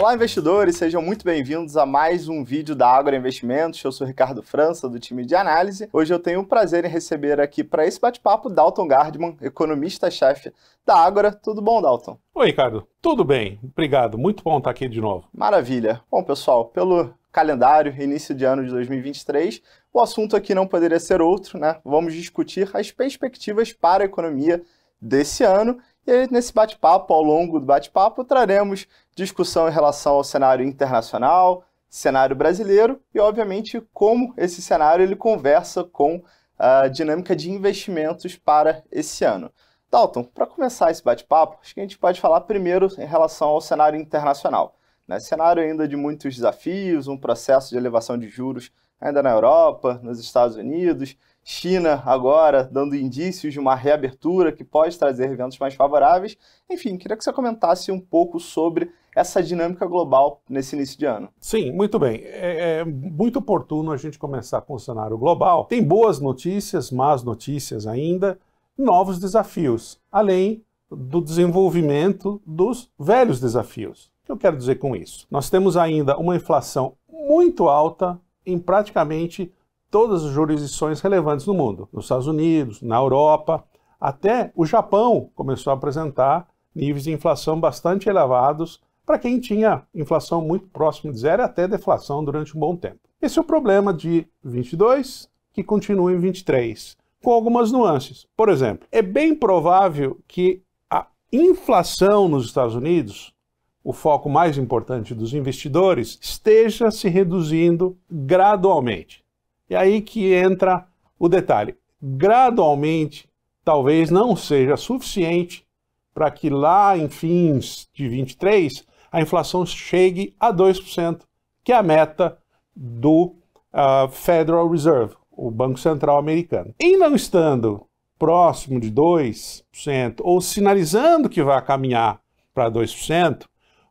Olá, investidores, sejam muito bem-vindos a mais um vídeo da Agro Investimentos. Eu sou Ricardo França, do time de análise. Hoje eu tenho o prazer em receber aqui para esse bate-papo Dalton Gardman, economista-chefe da Agora. Tudo bom, Dalton? Oi, Ricardo. Tudo bem, obrigado. Muito bom estar aqui de novo. Maravilha. Bom, pessoal, pelo calendário, início de ano de 2023, o assunto aqui não poderia ser outro, né? Vamos discutir as perspectivas para a economia desse ano e aí, nesse bate-papo, ao longo do bate-papo, traremos discussão em relação ao cenário internacional, cenário brasileiro e, obviamente, como esse cenário ele conversa com a dinâmica de investimentos para esse ano. Dalton, para começar esse bate-papo, acho que a gente pode falar primeiro em relação ao cenário internacional. Né? Cenário ainda de muitos desafios, um processo de elevação de juros ainda na Europa, nos Estados Unidos, China agora dando indícios de uma reabertura que pode trazer eventos mais favoráveis. Enfim, queria que você comentasse um pouco sobre essa dinâmica global nesse início de ano. Sim, muito bem. É, é muito oportuno a gente começar com o cenário global. Tem boas notícias, más notícias ainda, novos desafios, além do desenvolvimento dos velhos desafios. O que eu quero dizer com isso? Nós temos ainda uma inflação muito alta em praticamente todas as jurisdições relevantes no mundo, nos Estados Unidos, na Europa, até o Japão começou a apresentar níveis de inflação bastante elevados para quem tinha inflação muito próximo de zero e até deflação durante um bom tempo. Esse é o problema de 22 que continua em 23, com algumas nuances. Por exemplo, é bem provável que a inflação nos Estados Unidos, o foco mais importante dos investidores, esteja se reduzindo gradualmente. E aí que entra o detalhe. Gradualmente, talvez não seja suficiente para que lá em fins de 23 a inflação chegue a 2%, que é a meta do uh, Federal Reserve, o Banco Central americano. E não estando próximo de 2%, ou sinalizando que vai caminhar para 2%,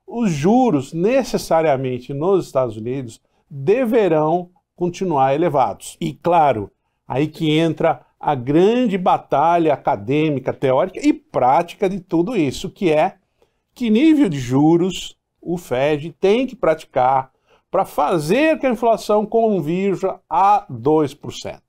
os juros necessariamente nos Estados Unidos deverão continuar elevados. E claro, aí que entra a grande batalha acadêmica, teórica e prática de tudo isso, que é que nível de juros o Fed tem que praticar para fazer que a inflação convirja a 2%.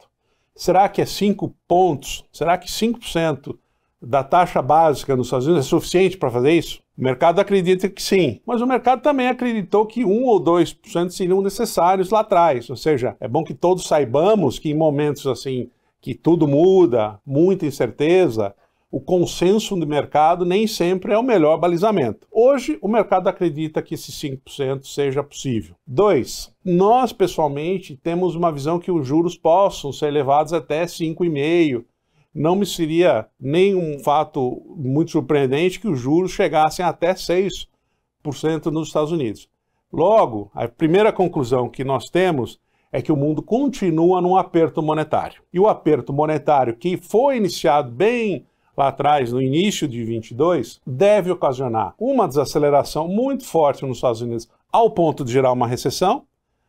Será que é 5 pontos? Será que 5% da taxa básica nos Estados Unidos é suficiente para fazer isso? O mercado acredita que sim, mas o mercado também acreditou que 1 ou 2% seriam necessários lá atrás. Ou seja, é bom que todos saibamos que em momentos assim que tudo muda, muita incerteza, o consenso do mercado nem sempre é o melhor balizamento. Hoje, o mercado acredita que esse 5% seja possível. 2. Nós, pessoalmente, temos uma visão que os juros possam ser elevados até 5,5%, não me seria nenhum fato muito surpreendente que os juros chegassem até 6% nos Estados Unidos. Logo, a primeira conclusão que nós temos é que o mundo continua num aperto monetário. E o aperto monetário que foi iniciado bem lá atrás, no início de 22, deve ocasionar uma desaceleração muito forte nos Estados Unidos, ao ponto de gerar uma recessão.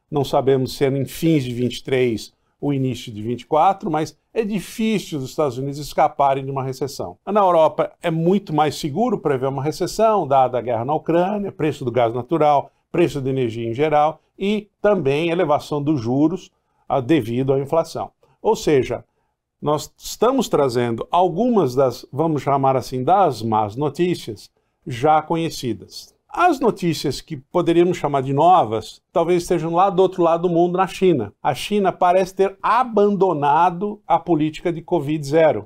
Não sabemos se é em fins de 23 o início de 24, mas é difícil os Estados Unidos escaparem de uma recessão. Na Europa é muito mais seguro prever uma recessão, dada a guerra na Ucrânia, preço do gás natural, preço da energia em geral e também elevação dos juros ah, devido à inflação. Ou seja, nós estamos trazendo algumas das, vamos chamar assim, das más notícias já conhecidas. As notícias que poderíamos chamar de novas talvez estejam lá do outro lado do mundo, na China. A China parece ter abandonado a política de Covid-0,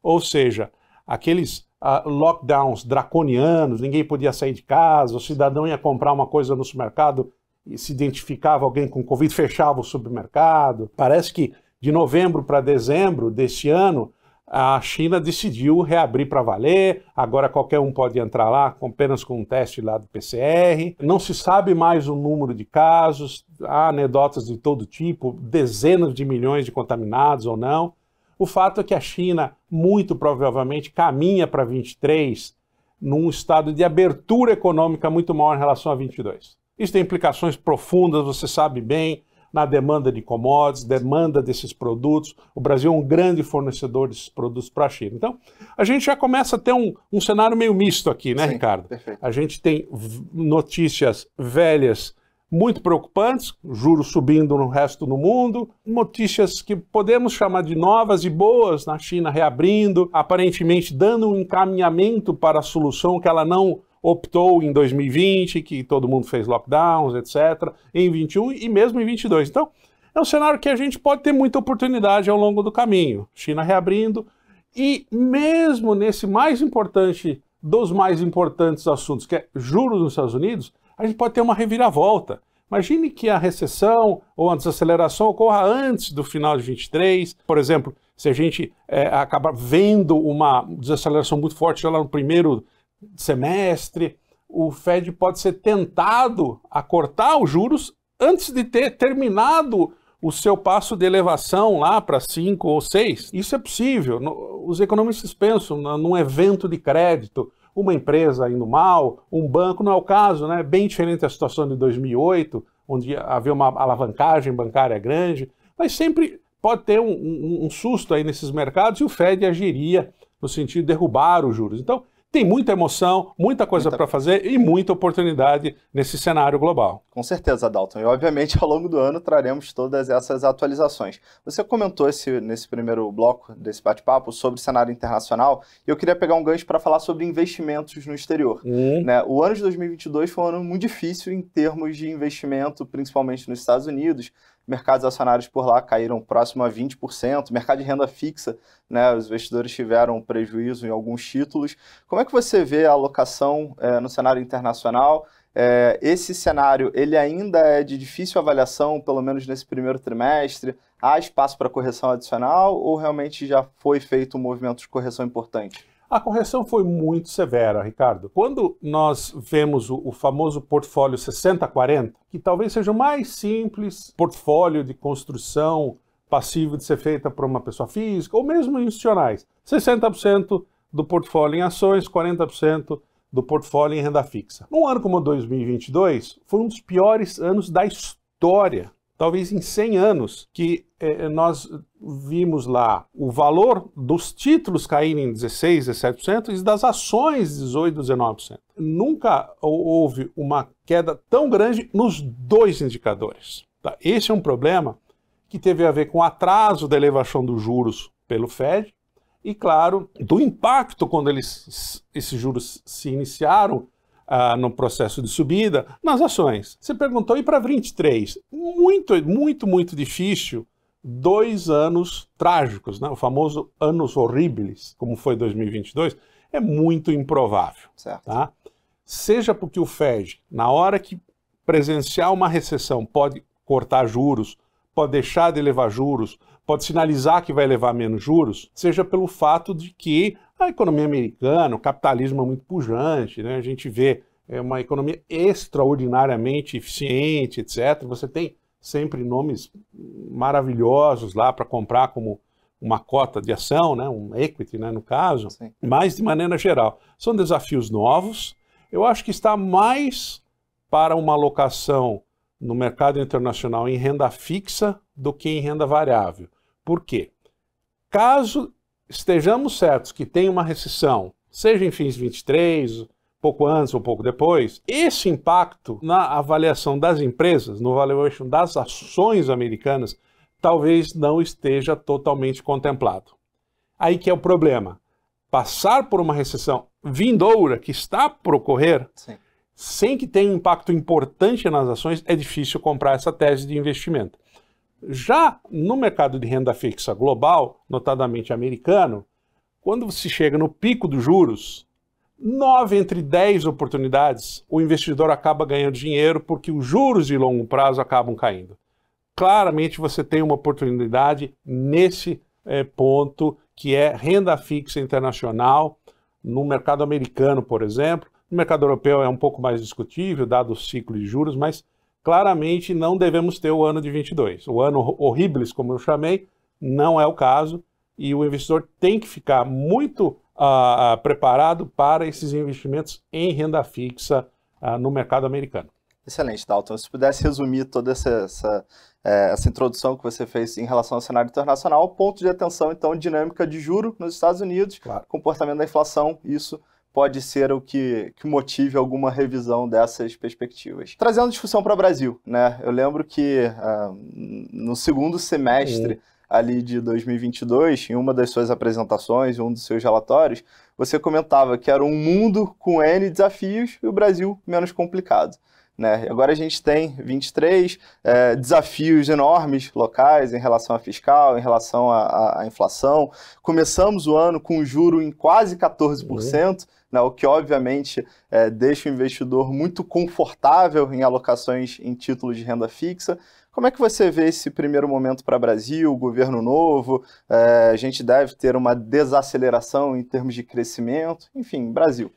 ou seja, aqueles uh, lockdowns draconianos, ninguém podia sair de casa, o cidadão ia comprar uma coisa no supermercado e se identificava alguém com Covid, fechava o supermercado. Parece que de novembro para dezembro deste ano, a China decidiu reabrir para valer, agora qualquer um pode entrar lá com, apenas com um teste lá do PCR. Não se sabe mais o número de casos, há anedotas de todo tipo, dezenas de milhões de contaminados ou não. O fato é que a China, muito provavelmente, caminha para 23 num estado de abertura econômica muito maior em relação a 22. Isso tem implicações profundas, você sabe bem na demanda de commodities, demanda desses produtos. O Brasil é um grande fornecedor desses produtos para a China. Então, a gente já começa a ter um, um cenário meio misto aqui, né, Sim, Ricardo? Perfeito. A gente tem notícias velhas muito preocupantes, juros subindo no resto do mundo, notícias que podemos chamar de novas e boas na China reabrindo, aparentemente dando um encaminhamento para a solução que ela não optou em 2020, que todo mundo fez lockdowns, etc., em 21 e mesmo em 22. Então, é um cenário que a gente pode ter muita oportunidade ao longo do caminho. China reabrindo e mesmo nesse mais importante dos mais importantes assuntos, que é juros nos Estados Unidos, a gente pode ter uma reviravolta. Imagine que a recessão ou a desaceleração ocorra antes do final de 23, por exemplo, se a gente é, eh, acabar vendo uma desaceleração muito forte lá no primeiro semestre, o Fed pode ser tentado a cortar os juros antes de ter terminado o seu passo de elevação lá para 5 ou 6. Isso é possível. Os economistas pensam num evento de crédito, uma empresa indo mal, um banco, não é o caso, né? Bem diferente da situação de 2008, onde havia uma alavancagem bancária grande, mas sempre pode ter um, um, um susto aí nesses mercados e o Fed agiria no sentido de derrubar os juros. Então, tem muita emoção, muita coisa para fazer e muita oportunidade nesse cenário global. Com certeza, Dalton. E obviamente ao longo do ano traremos todas essas atualizações. Você comentou esse, nesse primeiro bloco desse bate-papo sobre o cenário internacional e eu queria pegar um gancho para falar sobre investimentos no exterior. Hum. Né? O ano de 2022 foi um ano muito difícil em termos de investimento, principalmente nos Estados Unidos mercados acionários por lá caíram próximo a 20%, mercado de renda fixa, né, os investidores tiveram prejuízo em alguns títulos. Como é que você vê a alocação é, no cenário internacional? É, esse cenário ele ainda é de difícil avaliação, pelo menos nesse primeiro trimestre. Há espaço para correção adicional ou realmente já foi feito um movimento de correção importante? A correção foi muito severa, Ricardo. Quando nós vemos o, o famoso portfólio 60-40, que talvez seja o mais simples portfólio de construção passivo de ser feita por uma pessoa física, ou mesmo institucionais, 60% do portfólio em ações, 40% do portfólio em renda fixa. Num ano como 2022, foi um dos piores anos da história, talvez em 100 anos, que eh, nós vimos lá o valor dos títulos caindo em 16%, 17% e das ações 18%, 19%. Nunca houve uma queda tão grande nos dois indicadores. Tá? Esse é um problema que teve a ver com o atraso da elevação dos juros pelo Fed e, claro, do impacto quando eles, esses juros se iniciaram ah, no processo de subida nas ações. Você perguntou, e para 23? Muito, muito, muito difícil dois anos trágicos, né? o famoso anos horríveis, como foi 2022, é muito improvável. Certo. Tá? Seja porque o Fed, na hora que presenciar uma recessão, pode cortar juros, pode deixar de levar juros, pode sinalizar que vai levar menos juros, seja pelo fato de que a economia americana, o capitalismo é muito pujante, né? a gente vê é uma economia extraordinariamente eficiente, etc. Você tem sempre nomes maravilhosos lá para comprar como uma cota de ação, né, um equity, né, no caso, Sim. mas de maneira geral. São desafios novos. Eu acho que está mais para uma alocação no mercado internacional em renda fixa do que em renda variável. Por quê? Caso estejamos certos que tem uma recessão, seja em fins 23 pouco antes ou pouco depois, esse impacto na avaliação das empresas, no valuation das ações americanas, talvez não esteja totalmente contemplado. Aí que é o problema. Passar por uma recessão vindoura que está por ocorrer, Sim. sem que tenha um impacto importante nas ações, é difícil comprar essa tese de investimento. Já no mercado de renda fixa global, notadamente americano, quando se chega no pico dos juros, nove entre dez oportunidades, o investidor acaba ganhando dinheiro porque os juros de longo prazo acabam caindo. Claramente você tem uma oportunidade nesse é, ponto que é renda fixa internacional no mercado americano, por exemplo. No mercado europeu é um pouco mais discutível, dado o ciclo de juros, mas claramente não devemos ter o ano de 22. O ano horríveis, como eu chamei, não é o caso, e o investidor tem que ficar muito ah, preparado para esses investimentos em renda fixa ah, no mercado americano. Excelente, Dalton. Se pudesse resumir toda essa, essa, eh, essa, introdução que você fez em relação ao cenário internacional, ponto de atenção, então, dinâmica de juro nos Estados Unidos, claro. comportamento da inflação, isso pode ser o que, que motive alguma revisão dessas perspectivas. Trazendo discussão para o Brasil, né? Eu lembro que uh, no segundo semestre ali de 2022, em uma das suas apresentações, um dos seus relatórios, você comentava que era um mundo com N desafios e o Brasil menos complicado. Né? Agora a gente tem 23 é, desafios enormes locais em relação à fiscal, em relação à, inflação. Começamos o ano com um juro em quase 14%, uhum. né? o que obviamente é, deixa o investidor muito confortável em alocações em títulos de renda fixa. Como é que você vê esse primeiro momento para o Brasil, governo novo? É, a gente deve ter uma desaceleração em termos de crescimento, enfim, Brasil.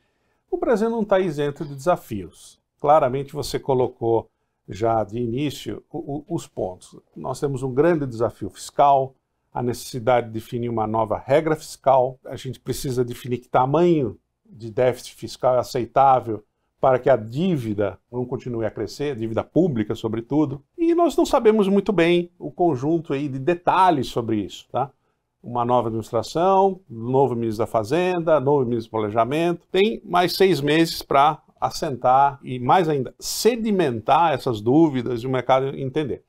O Brasil não está isento de desafios. Claramente você colocou já de início os pontos. Nós temos um grande desafio fiscal, a necessidade de definir uma nova regra fiscal, a gente precisa definir que tamanho de déficit fiscal é aceitável para que a dívida não continue a crescer, a dívida pública, sobretudo. E nós não sabemos muito bem o conjunto aí de detalhes sobre isso, tá? Uma nova administração, novo ministro da Fazenda, novo ministro do Planejamento. Tem mais seis meses para assentar e, mais ainda, sedimentar essas dúvidas e o mercado entender.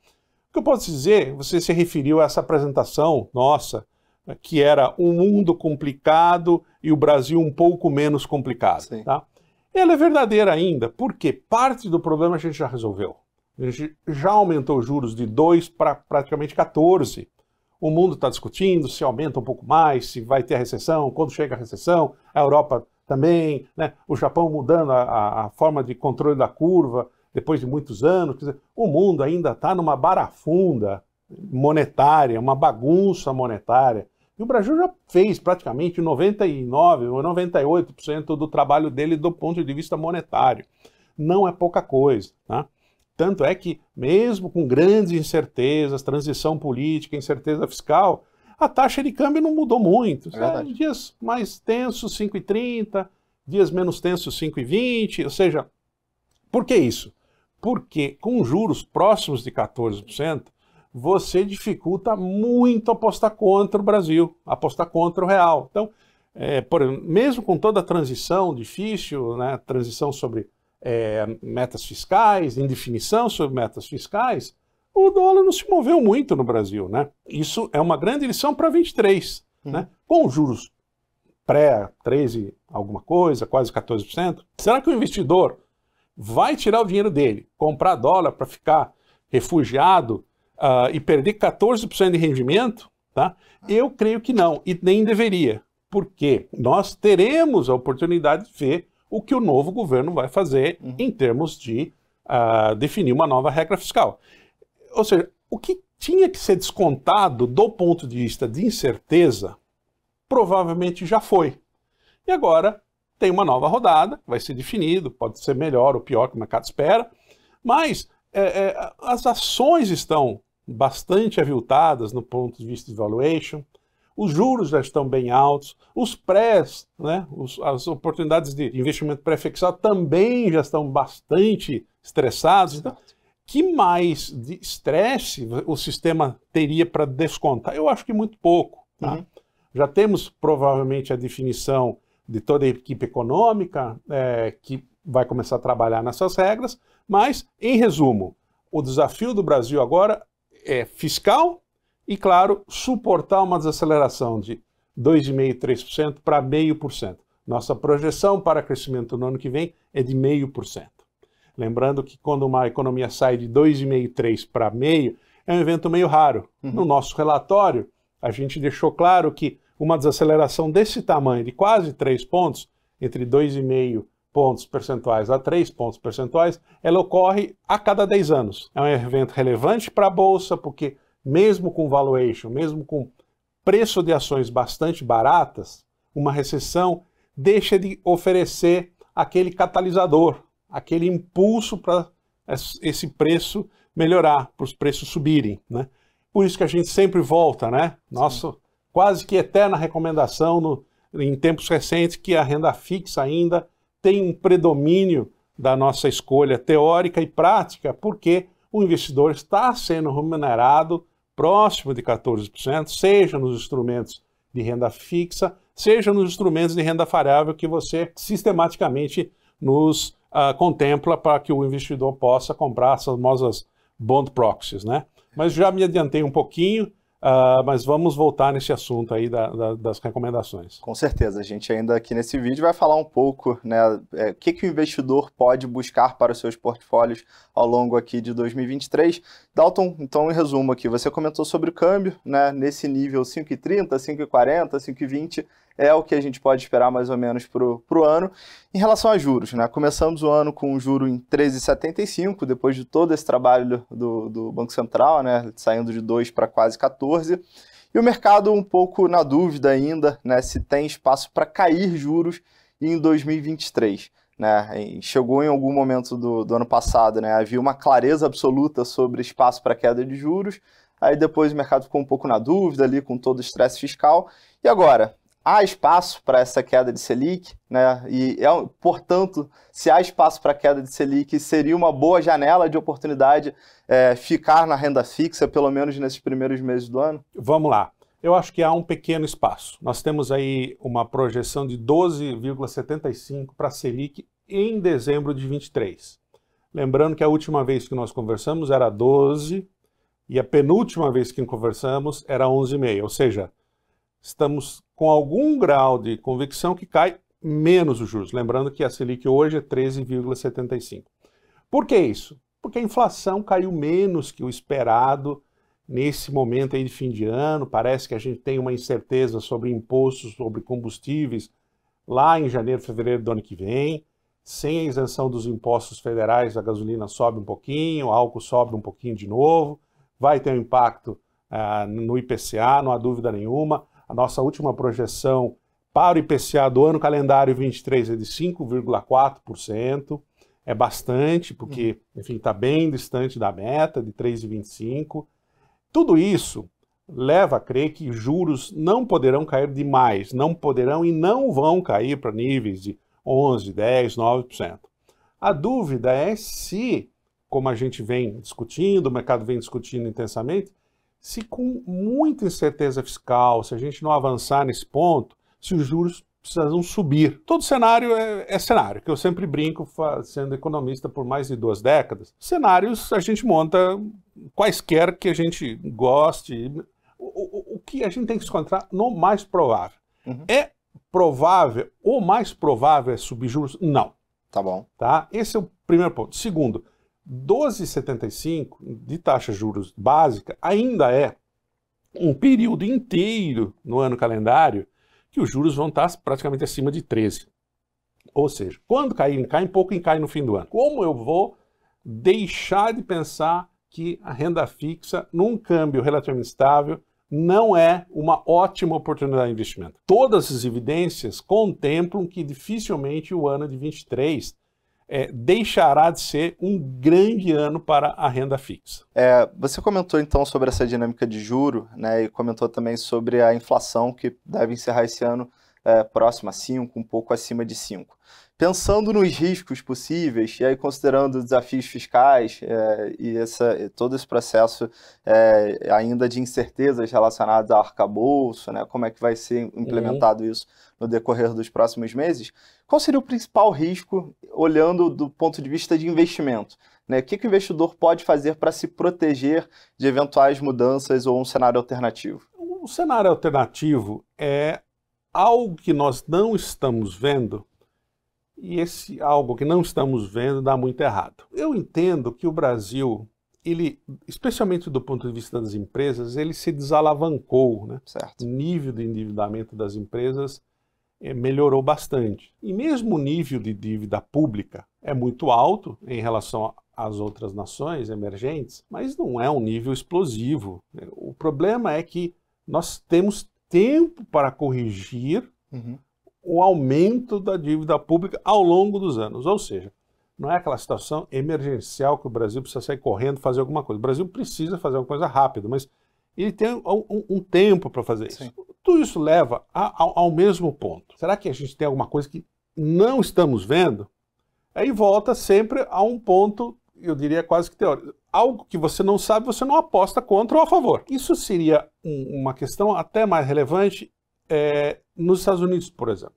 O que eu posso dizer, você se referiu a essa apresentação nossa, né, que era um mundo complicado e o Brasil um pouco menos complicado. Sim. Tá? Ela é verdadeira ainda, porque parte do problema a gente já resolveu já aumentou juros de 2 para praticamente 14. O mundo está discutindo se aumenta um pouco mais, se vai ter a recessão, quando chega a recessão, a Europa também, né? o Japão mudando a, a forma de controle da curva depois de muitos anos. Dizer, o mundo ainda está numa barafunda monetária, uma bagunça monetária. E o Brasil já fez praticamente 99 ou 98% do trabalho dele do ponto de vista monetário. Não é pouca coisa. Né? Tanto é que, mesmo com grandes incertezas, transição política, incerteza fiscal, a taxa de câmbio não mudou muito. É dias mais tensos, 5,30, dias menos tensos, 5,20. Ou seja, por que isso? Porque com juros próximos de 14%, você dificulta muito apostar contra o Brasil, apostar contra o real. Então, é, por, mesmo com toda a transição difícil, né, transição sobre é, metas fiscais, indefinição sobre metas fiscais, o dólar não se moveu muito no Brasil. Né? Isso é uma grande lição para 23. Hum. Né? Com juros pré-13, alguma coisa, quase 14%, será que o investidor vai tirar o dinheiro dele, comprar dólar para ficar refugiado uh, e perder 14% de rendimento? Tá? Eu creio que não, e nem deveria, porque nós teremos a oportunidade de ver o que o novo governo vai fazer uhum. em termos de uh, definir uma nova regra fiscal. Ou seja, o que tinha que ser descontado do ponto de vista de incerteza, provavelmente já foi. E agora tem uma nova rodada, vai ser definido, pode ser melhor ou pior que o mercado espera, mas é, é, as ações estão bastante aviltadas no ponto de vista de valuation, os juros já estão bem altos, os prés, né, os, as oportunidades de investimento pré-fixado também já estão bastante estressados. Então, que mais de estresse o sistema teria para descontar? Eu acho que muito pouco. Tá? Uhum. Já temos provavelmente a definição de toda a equipe econômica é, que vai começar a trabalhar nessas regras, mas, em resumo, o desafio do Brasil agora é fiscal e, claro, suportar uma desaceleração de 2,5%, 3% para 0,5%. Nossa projeção para crescimento no ano que vem é de 0,5%. Lembrando que quando uma economia sai de 2,5%, 3% para 0,5%, é um evento meio raro. Uhum. No nosso relatório, a gente deixou claro que uma desaceleração desse tamanho, de quase 3 pontos, entre 2,5 pontos percentuais a 3 pontos percentuais, ela ocorre a cada 10 anos. É um evento relevante para a Bolsa, porque mesmo com valuation, mesmo com preço de ações bastante baratas, uma recessão deixa de oferecer aquele catalisador, aquele impulso para esse preço melhorar, para os preços subirem, né? Por isso que a gente sempre volta, né? Nossa, Sim. quase que eterna recomendação no, em tempos recentes que a renda fixa ainda tem um predomínio da nossa escolha teórica e prática, porque o investidor está sendo remunerado próximo de 14%, seja nos instrumentos de renda fixa, seja nos instrumentos de renda variável que você sistematicamente nos uh, contempla para que o investidor possa comprar essas famosas bond proxies, né? Mas já me adiantei um pouquinho, Uh, mas vamos voltar nesse assunto aí da, da, das recomendações. Com certeza, a gente ainda aqui nesse vídeo vai falar um pouco, né, é, o que, que o investidor pode buscar para os seus portfólios ao longo aqui de 2023. Dalton, então em resumo aqui, você comentou sobre o câmbio, né, nesse nível 5,30, 5,40, 5,20, é o que a gente pode esperar mais ou menos para o ano. Em relação a juros, né? começamos o ano com um juro em 13,75, depois de todo esse trabalho do, do Banco Central, né? saindo de 2 para quase 14. E o mercado um pouco na dúvida ainda né? se tem espaço para cair juros em 2023. Né, chegou em algum momento do, do ano passado, né, havia uma clareza absoluta sobre espaço para queda de juros, aí depois o mercado ficou um pouco na dúvida ali com todo o estresse fiscal, e agora? há espaço para essa queda de Selic, né? E, é portanto, se há espaço para queda de Selic, seria uma boa janela de oportunidade é, ficar na renda fixa, pelo menos nesses primeiros meses do ano? Vamos lá. Eu acho que há um pequeno espaço. Nós temos aí uma projeção de 12,75 para Selic em dezembro de 23. Lembrando que a última vez que nós conversamos era 12 e a penúltima vez que conversamos era 11,5, ou seja, estamos com algum grau de convicção que cai menos os juros. Lembrando que a Selic hoje é 13,75. Por que isso? Porque a inflação caiu menos que o esperado nesse momento aí de fim de ano. Parece que a gente tem uma incerteza sobre impostos sobre combustíveis lá em janeiro, fevereiro do ano que vem. Sem a isenção dos impostos federais, a gasolina sobe um pouquinho, o álcool sobe um pouquinho de novo. Vai ter um impacto ah, no IPCA, não há dúvida nenhuma. A nossa última projeção para o IPCA do ano calendário 23 é de 5,4%. É bastante, porque, enfim, está bem distante da meta de 3,25%. Tudo isso leva a crer que juros não poderão cair demais, não poderão e não vão cair para níveis de 11, 10, 9%. A dúvida é se, como a gente vem discutindo, o mercado vem discutindo intensamente, se com muita incerteza fiscal, se a gente não avançar nesse ponto, se os juros precisam subir. Todo cenário é, é cenário, que eu sempre brinco sendo economista por mais de duas décadas. Cenários a gente monta quaisquer que a gente goste. O, o, o que a gente tem que se encontrar no mais provável. Uhum. É provável, ou mais provável é subir juros? Não. Tá bom. Tá? Esse é o primeiro ponto. Segundo, 12,75 de taxa de juros básica ainda é um período inteiro no ano calendário que os juros vão estar praticamente acima de 13. Ou seja, quando cair, cai um pouco e cai no fim do ano. Como eu vou deixar de pensar que a renda fixa, num câmbio relativamente estável, não é uma ótima oportunidade de investimento? Todas as evidências contemplam que dificilmente o ano é de 23 é, deixará de ser um grande ano para a renda fixa. É, você comentou então sobre essa dinâmica de juro, né, e comentou também sobre a inflação que deve encerrar esse ano é, próximo a 5, um pouco acima de 5. Pensando nos riscos possíveis, e aí considerando desafios fiscais é, e essa, todo esse processo é, ainda de incertezas relacionadas ao arcabouço, né, como é que vai ser implementado uhum. isso no decorrer dos próximos meses, qual seria o principal risco olhando do ponto de vista de investimento? Né? O que, que o investidor pode fazer para se proteger de eventuais mudanças ou um cenário alternativo? O cenário alternativo é algo que nós não estamos vendo, e esse algo que não estamos vendo dá muito errado. Eu entendo que o Brasil, ele, especialmente do ponto de vista das empresas, ele se desalavancou, né? Certo. O nível de endividamento das empresas é, melhorou bastante. E mesmo o nível de dívida pública é muito alto em relação às outras nações emergentes, mas não é um nível explosivo. Né? O problema é que nós temos tempo para corrigir uhum. o aumento da dívida pública ao longo dos anos. Ou seja, não é aquela situação emergencial que o Brasil precisa sair correndo fazer alguma coisa. O Brasil precisa fazer alguma coisa rápido, mas ele tem um, um, um tempo para fazer isso. Sim. Tudo isso leva a, ao, ao mesmo ponto. Será que a gente tem alguma coisa que não estamos vendo? Aí volta sempre a um ponto, eu diria quase que teórico algo que você não sabe, você não aposta contra ou a favor. Isso seria um, uma questão até mais relevante é, nos Estados Unidos, por exemplo.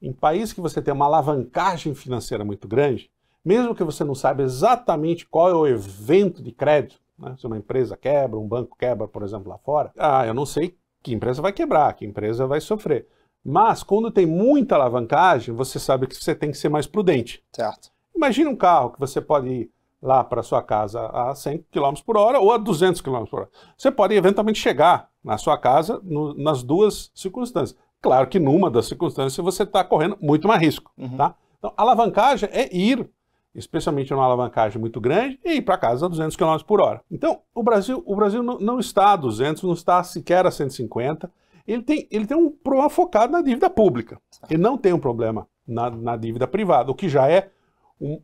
Em países que você tem uma alavancagem financeira muito grande, mesmo que você não saiba exatamente qual é o evento de crédito, né? se uma empresa quebra, um banco quebra, por exemplo, lá fora, ah, eu não sei que empresa vai quebrar, que empresa vai sofrer. Mas quando tem muita alavancagem, você sabe que você tem que ser mais prudente. Certo. Imagina um carro que você pode lá para sua casa a 100 km por hora ou a 200 km por hora. Você pode eventualmente chegar na sua casa no, nas duas circunstâncias. Claro que numa das circunstâncias você está correndo muito mais risco, uhum. tá? Então, alavancagem é ir, especialmente numa alavancagem muito grande, e ir para casa a 200 km por hora. Então, o Brasil, o Brasil não, está a 200, não está sequer a 150, ele tem, ele tem um problema focado na dívida pública. Ele não tem um problema na, na dívida privada, o que já é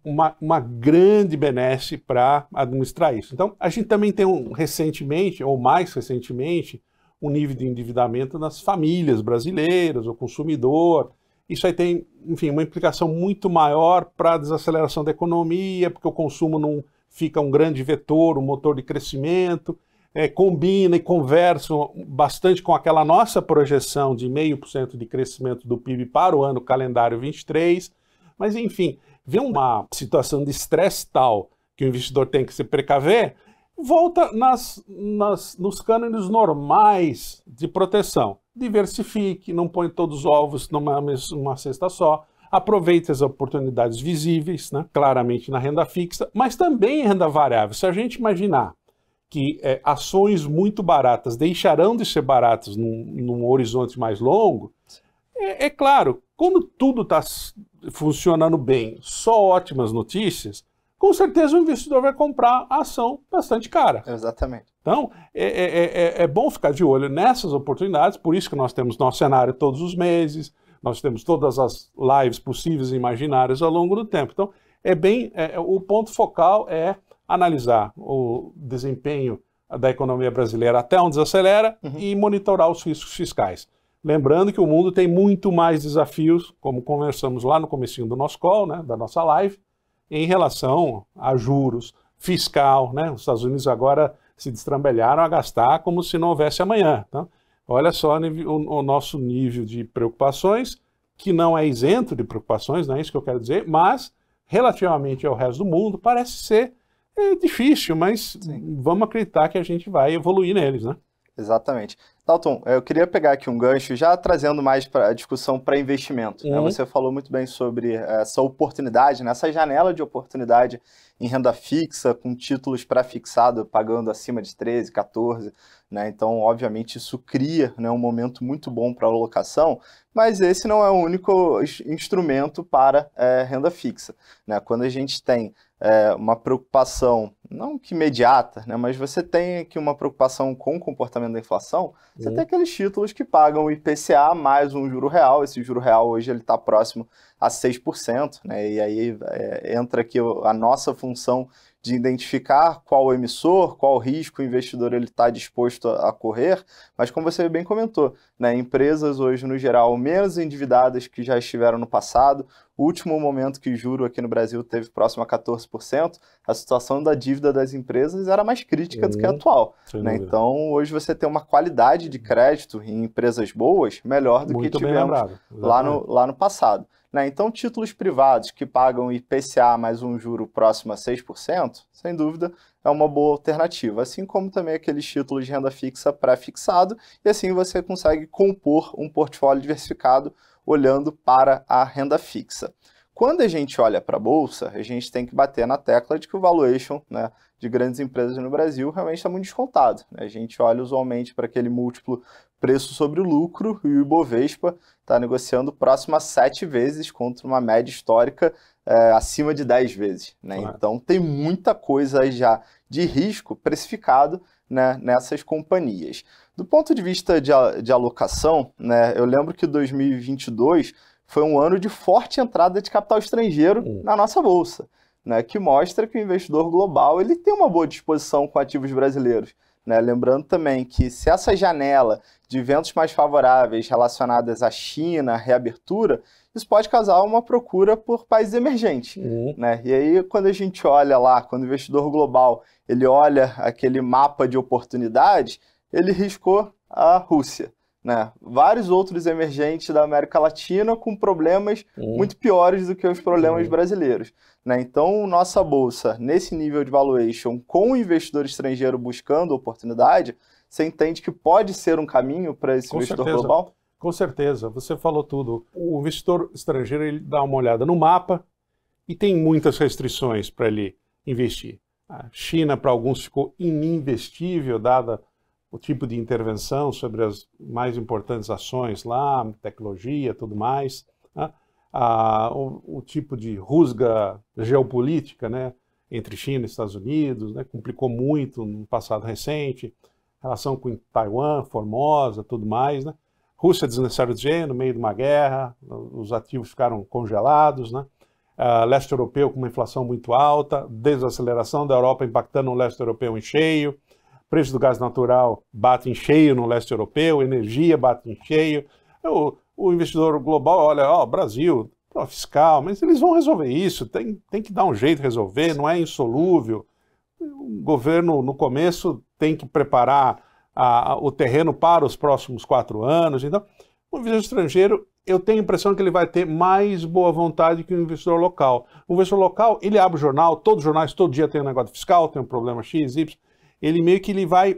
uma, uma grande benesse para administrar isso. Então, a gente também tem um, recentemente, ou mais recentemente, um nível de endividamento nas famílias brasileiras, o consumidor. Isso aí tem, enfim, uma implicação muito maior para a desaceleração da economia, porque o consumo não fica um grande vetor, um motor de crescimento. É, combina e conversa bastante com aquela nossa projeção de 0,5% de crescimento do PIB para o ano calendário 23. Mas, enfim, vê uma situação de estresse tal que o investidor tem que se precaver, volta nas, nas, nos cânones normais de proteção. Diversifique, não põe todos os ovos numa, numa cesta só. Aproveite as oportunidades visíveis, né? claramente na renda fixa, mas também em renda variável. Se a gente imaginar que é, ações muito baratas deixarão de ser baratas num, num horizonte mais longo, é, é claro, como tudo está funcionando bem, só ótimas notícias, com certeza o investidor vai comprar a ação bastante cara. Exatamente. Então, é é, é, é, é, bom ficar de olho nessas oportunidades, por isso que nós temos nosso cenário todos os meses, nós temos todas as lives possíveis e imaginárias ao longo do tempo. Então, é bem. É, é o ponto focal é analisar o desempenho da economia brasileira até onde desacelera uhum. e monitorar os riscos fiscais. Lembrando que o mundo tem muito mais desafios, como conversamos lá no comecinho do nosso call, né, da nossa live, em relação a juros, fiscal, né? Os Estados Unidos agora se destrambelharam a gastar como se não houvesse amanhã. Então, olha só o, o nosso nível de preocupações, que não é isento de preocupações, não é isso que eu quero dizer, mas relativamente ao resto do mundo, parece ser é, difícil, mas Sim. vamos acreditar que a gente vai evoluir neles, né? Exatamente. Dalton, é, eu queria pegar aqui um gancho, já trazendo mais para a discussão para investimento. Né? Uhum. Né? Você falou muito bem sobre essa oportunidade, né? janela de oportunidade em renda fixa, com títulos para fixado pagando acima de 13, 14. Né? Então, obviamente, isso cria né, um momento muito bom para alocação, mas esse não é o único instrumento para é, renda fixa. Né? Quando a gente tem é, uma preocupação, não que imediata, né, mas você tem aqui uma preocupação com o comportamento da inflação, você uhum. tem aqueles títulos que pagam IPCA mais um juro real. Esse juro real hoje ele está próximo a 6%, né? E aí é, entra aqui a nossa função de identificar qual emissor, qual risco o investidor ele está disposto a, correr, mas como você bem comentou, né, empresas hoje no geral menos endividadas que já estiveram no passado, o último momento que juro aqui no Brasil teve próximo a 14%, a situação da dívida das empresas era mais crítica uhum. do que a uhum. atual. Né? Então hoje você tem uma qualidade de crédito em empresas boas melhor do Muito que tivemos lá no, lá no passado. Né? Então, títulos privados que pagam IPCA mais um juro próximo a 6%, sem dúvida, é uma boa alternativa, assim como também aqueles títulos de renda fixa pré-fixado, e assim você consegue compor um portfólio diversificado olhando para a renda fixa. Quando a gente olha para a bolsa, a gente tem que bater na tecla de que o valuation né, de grandes empresas no Brasil realmente está muito descontado. Né? A gente olha usualmente para aquele múltiplo preço sobre o lucro e o Ibovespa está negociando próximo a sete vezes contra uma média histórica é, acima de 10 vezes. Né? Claro. Então tem muita coisa já de risco precificado né, nessas companhias. Do ponto de vista de, de alocação, né, eu lembro que 2022 foi um ano de forte entrada de capital estrangeiro uhum. na nossa bolsa, né? que mostra que o investidor global ele tem uma boa disposição com ativos brasileiros. Né? Lembrando também que se essa janela de eventos mais favoráveis relacionadas à China, reabertura, isso pode causar uma procura por países emergentes. Uhum. Né? E aí, quando a gente olha lá, quando o investidor global ele olha aquele mapa de oportunidades, ele riscou a Rússia. Né? Vários outros emergentes da América Latina com problemas uhum. muito piores do que os problemas uhum. brasileiros. Né? Então, nossa bolsa, nesse nível de valuation, com o investidor estrangeiro buscando oportunidade, você entende que pode ser um caminho para esse com investidor certeza. global? Com certeza, você falou tudo. O investidor estrangeiro ele dá uma olhada no mapa e tem muitas restrições para ele investir. A China, para alguns, ficou ininvestível, dada o tipo de intervenção sobre as mais importantes ações lá, tecnologia, tudo mais. Né? a, o, o, tipo de rusga geopolítica né, entre China e Estados Unidos, né, complicou muito no passado recente, relação com Taiwan, Formosa, tudo mais. Né. Rússia desnecessário dizer, no meio de uma guerra, os ativos ficaram congelados, né? leste europeu com uma inflação muito alta, desaceleração da Europa impactando o leste europeu em cheio, preço do gás natural bate em cheio no leste europeu, energia bate em cheio, o, o investidor global olha, ó, Brasil, fiscal, mas eles vão resolver isso, tem, tem que dar um jeito de resolver, não é insolúvel. O governo, no começo, tem que preparar a, a, o terreno para os próximos quatro anos. Então, o investidor estrangeiro, eu tenho a impressão que ele vai ter mais boa vontade que o investidor local. O investidor local, ele abre o jornal, todos os jornais, todo dia tem um negócio fiscal, tem um problema X, Y. Ele meio que ele vai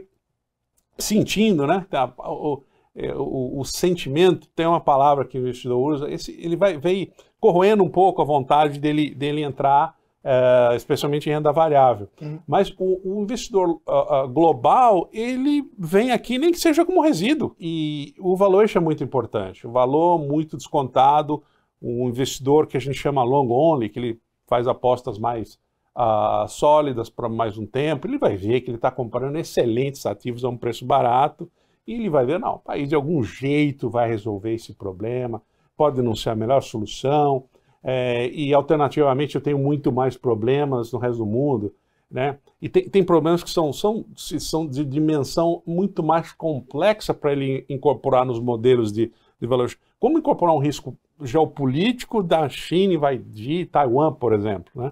sentindo, né? O, é, o, o, sentimento, tem uma palavra que o investidor usa, esse, ele vai, vem corroendo um pouco a vontade dele, dele entrar, é, especialmente em renda variável. Uhum. Mas o, o investidor uh, uh, global, ele vem aqui nem que seja como resíduo. E o valor é muito importante. O valor muito descontado, um investidor que a gente chama long only, que ele faz apostas mais uh, sólidas para mais um tempo, ele vai ver que ele está comprando excelentes ativos a um preço barato, e ele vai ver, não, o tá país de algum jeito vai resolver esse problema, pode não ser a melhor solução, é, e alternativamente eu tenho muito mais problemas no resto do mundo, né? E tem, tem problemas que são, são, são de dimensão muito mais complexa para ele incorporar nos modelos de, de valores. Como incorporar um risco geopolítico da China invadir Taiwan, por exemplo, né?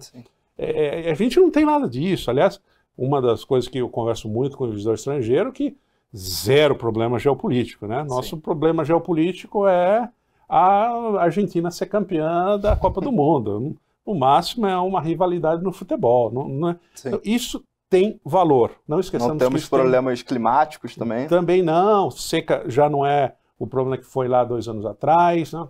É, é, a gente não tem nada disso. Aliás, uma das coisas que eu converso muito com o investidor estrangeiro é que zero problema geopolítico, né? Nosso Sim. problema geopolítico é a Argentina ser campeã da Copa do Mundo. O máximo é uma rivalidade no futebol. Não, não é... então, isso tem valor. Não esqueçamos não temos que problemas tem... climáticos também. Também não. Seca já não é o problema que foi lá dois anos atrás, né?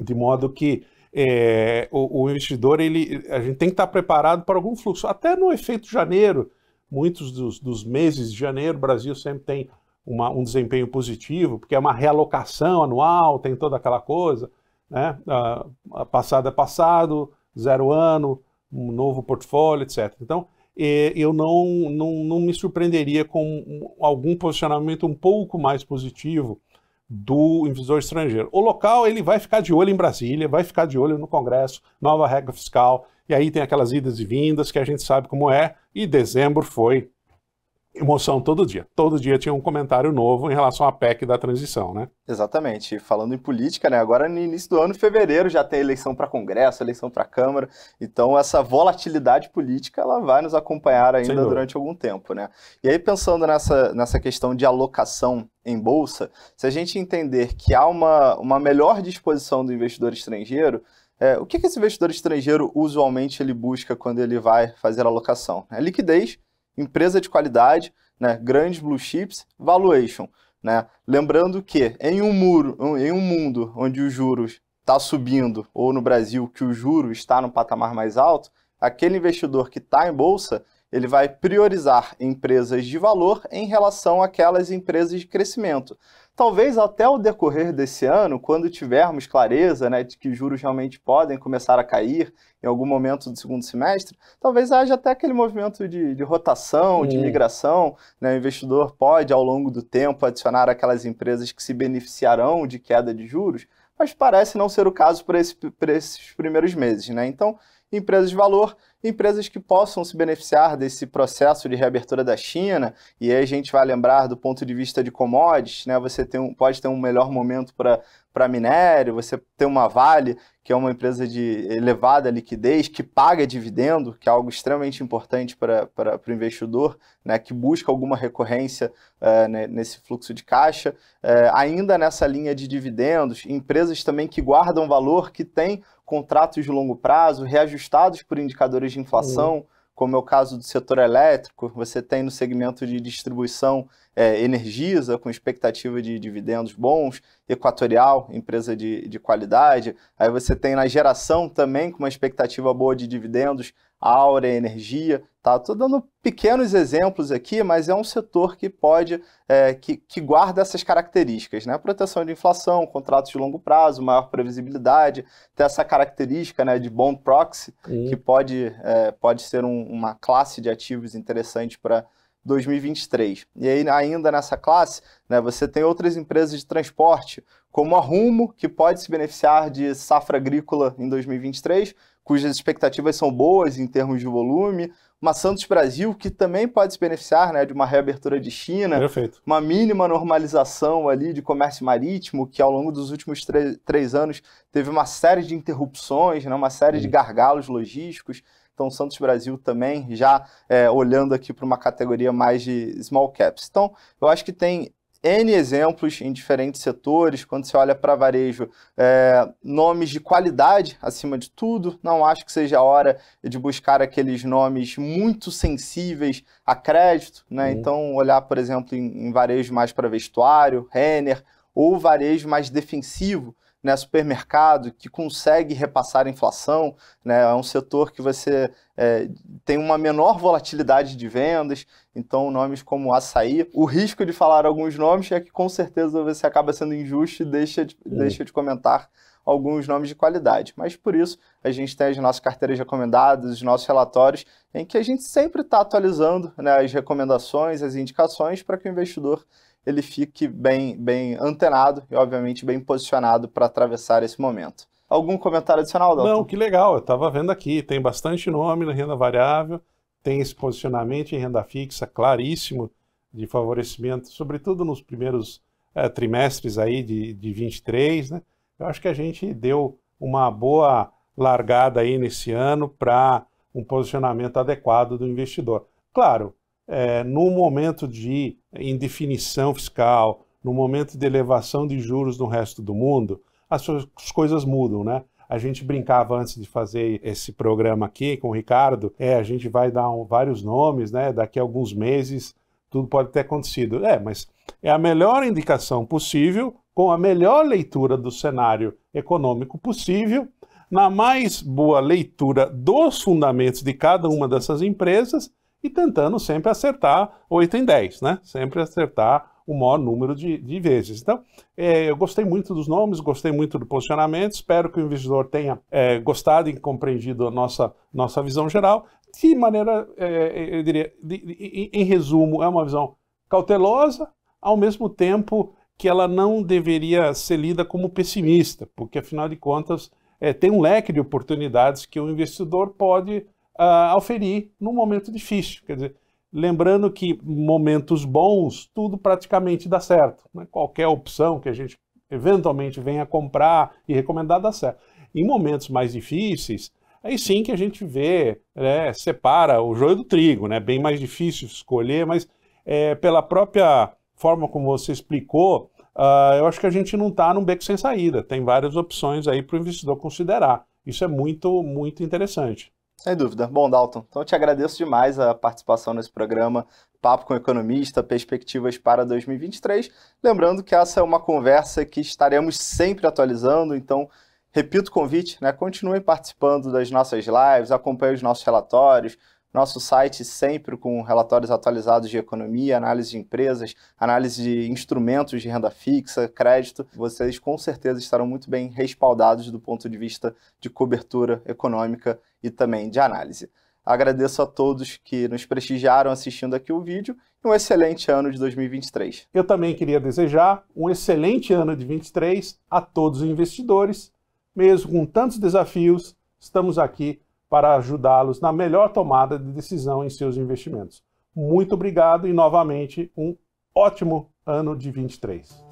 de modo que é, o, o, investidor ele a gente tem que estar preparado para algum fluxo. Até no efeito janeiro muitos dos, dos meses de janeiro, o Brasil sempre tem uma, um desempenho positivo, porque é uma realocação anual, tem toda aquela coisa, né? Ah, passado é passado, zero ano, um novo portfólio, etc. Então, é, eu não, não, não me surpreenderia com algum posicionamento um pouco mais positivo do invisor estrangeiro. O local ele vai ficar de olho em Brasília, vai ficar de olho no Congresso, nova regra fiscal, e aí tem aquelas idas e vindas que a gente sabe como é, e dezembro foi emoção todo dia. Todo dia tinha um comentário novo em relação à PEC da transição, né? Exatamente. Falando em política, né? Agora no início do ano, em fevereiro, já tem eleição para Congresso, eleição para Câmara. Então essa volatilidade política ela vai nos acompanhar ainda durante algum tempo, né? E aí pensando nessa, nessa questão de alocação em bolsa, se a gente entender que há uma, uma melhor disposição do investidor estrangeiro, é, o que, que esse investidor estrangeiro usualmente ele busca quando ele vai fazer a alocação? É liquidez empresa de qualidade, né, grandes blue chips, valuation. Né? Lembrando que em um, muro, em um mundo onde os juros está subindo, ou no Brasil que o juro está no patamar mais alto, aquele investidor que está em bolsa, ele vai priorizar empresas de valor em relação àquelas empresas de crescimento. Talvez até o decorrer desse ano, quando tivermos clareza né, de que os juros realmente podem começar a cair em algum momento do segundo semestre, talvez haja até aquele movimento de, de rotação, de migração. Né? O investidor pode, ao longo do tempo, adicionar aquelas empresas que se beneficiarão de queda de juros, mas parece não ser o caso para esse, esses primeiros meses. Né? Então, empresas de valor empresas que possam se beneficiar desse processo de reabertura da China, e aí a gente vai lembrar do ponto de vista de commodities, né? Você tem um, pode ter um melhor momento para para minério, você tem uma Vale, que é uma empresa de elevada liquidez, que paga dividendo, que é algo extremamente importante para, para, para o investidor, né, que busca alguma recorrência uh, né, nesse fluxo de caixa. Uh, ainda nessa linha de dividendos, empresas também que guardam valor, que têm contratos de longo prazo, reajustados por indicadores de inflação, uhum. como é o caso do setor elétrico, você tem no segmento de distribuição é, Energisa, com expectativa de dividendos bons, Equatorial, empresa de, de qualidade, aí você tem na geração também com uma expectativa boa de dividendos, áurea, energia, tá? Estou dando pequenos exemplos aqui, mas é um setor que pode, é, que, que guarda essas características, né? Proteção de inflação, contratos de longo prazo, maior previsibilidade, ter essa característica né, de bond proxy, Sim. que pode, é, pode ser um, uma classe de ativos interessante para 2023. E aí, ainda nessa classe, né, você tem outras empresas de transporte, como a Rumo, que pode se beneficiar de safra agrícola em 2023, cujas expectativas são boas em termos de volume, uma Santos Brasil que também pode se beneficiar né, de uma reabertura de China, Perfeito. uma mínima normalização ali de comércio marítimo, que ao longo dos últimos três anos teve uma série de interrupções, né, uma série de gargalos logísticos. Então, Santos Brasil também, já é, olhando aqui para uma categoria mais de small caps. Então, eu acho que tem N exemplos em diferentes setores, quando você olha para varejo, é, nomes de qualidade acima de tudo. Não acho que seja a hora de buscar aqueles nomes muito sensíveis a crédito, né? Uhum. Então, olhar, por exemplo, em, em varejo mais para vestuário, Renner, ou varejo mais defensivo, né, supermercado que consegue repassar a inflação, né, é um setor que você é, tem uma menor volatilidade de vendas, então nomes como açaí. O risco de falar alguns nomes é que com certeza você acaba sendo injusto e deixa de, deixa de comentar alguns nomes de qualidade. Mas por isso a gente tem as nossas carteiras recomendadas, os nossos relatórios, em que a gente sempre está atualizando né, as recomendações, as indicações para que o investidor ele fique bem, bem antenado e, obviamente, bem posicionado para atravessar esse momento. Algum comentário adicional, Dalton? Não, que legal, eu estava vendo aqui, tem bastante nome na renda variável, tem esse posicionamento em renda fixa claríssimo de favorecimento, sobretudo nos primeiros é, trimestres aí de, de 23, né? Eu acho que a gente deu uma boa largada aí nesse ano para um posicionamento adequado do investidor. Claro, é, no momento de em definição fiscal, no momento de elevação de juros no resto do mundo, as, as coisas mudam, né? A gente brincava antes de fazer esse programa aqui com o Ricardo, é, a gente vai dar um, vários nomes, né? Daqui a alguns meses tudo pode ter acontecido. É, mas é a melhor indicação possível, com a melhor leitura do cenário econômico possível, na mais boa leitura dos fundamentos de cada uma dessas empresas e tentando sempre acertar 8 em 10, né? Sempre acertar o maior número de, de vezes. Então, é, eu gostei muito dos nomes, gostei muito do posicionamento, espero que o investidor tenha é, gostado e compreendido a nossa, nossa visão geral. De maneira, é, eu diria, de, de, em resumo, é uma visão cautelosa, ao mesmo tempo que ela não deveria ser lida como pessimista, porque afinal de contas é, tem um leque de oportunidades que o investidor pode uh, auferir num momento difícil. Quer dizer, lembrando que momentos bons, tudo praticamente dá certo. Né? Qualquer opção que a gente eventualmente venha comprar e recomendar dá certo. Em momentos mais difíceis, aí sim que a gente vê, né, separa o joio do trigo, né? Bem mais difícil escolher, mas é, pela própria forma como você explicou, uh, eu acho que a gente não está num beco sem saída. Tem várias opções aí para o investidor considerar. Isso é muito, muito interessante. Sem dúvida. Bom, Dalton, então eu te agradeço demais a participação nesse programa Papo com Economista, Perspectivas para 2023. Lembrando que essa é uma conversa que estaremos sempre atualizando, então repito o convite, né? Continuem participando das nossas lives, acompanhem os nossos relatórios, nosso site sempre com relatórios atualizados de economia, análise de empresas, análise de instrumentos de renda fixa, crédito. Vocês com certeza estarão muito bem respaldados do ponto de vista de cobertura econômica e também de análise. Agradeço a todos que nos prestigiaram assistindo aqui o vídeo e um excelente ano de 2023. Eu também queria desejar um excelente ano de 23 a todos os investidores. Mesmo com tantos desafios, estamos aqui para ajudá-los na melhor tomada de decisão em seus investimentos. Muito obrigado e novamente um ótimo ano de 23.